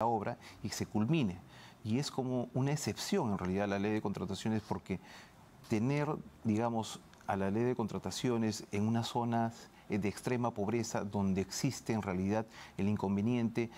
la obra y se culmine. Y es como una excepción en realidad a la ley de contrataciones porque tener, digamos, a la ley de contrataciones en unas zonas eh, de extrema pobreza donde existe en realidad el inconveniente